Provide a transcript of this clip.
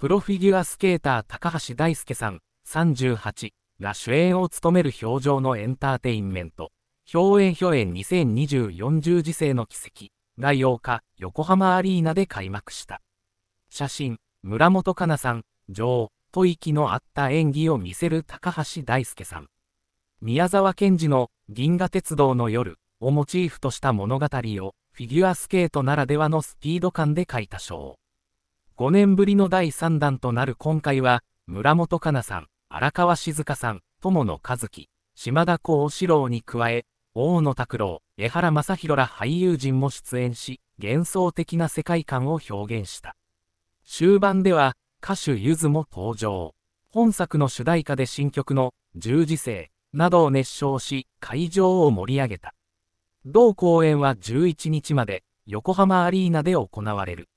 プロフィギュアスケーター高橋大輔さん38が主演を務める表情のエンターテインメント、表演表演2024十時世の奇跡が8日、横浜アリーナで開幕した。写真、村本香奈さん、女王、と息の合った演技を見せる高橋大輔さん。宮沢賢治の銀河鉄道の夜をモチーフとした物語をフィギュアスケートならではのスピード感で書いた賞。5年ぶりの第3弾となる今回は、村本香奈さん、荒川静香さん、友野和樹、島田幸四郎に加え、大野拓郎、江原正宏ら俳優陣も出演し、幻想的な世界観を表現した。終盤では、歌手ゆずも登場。本作の主題歌で新曲の十字星などを熱唱し、会場を盛り上げた。同公演は11日まで横浜アリーナで行われる。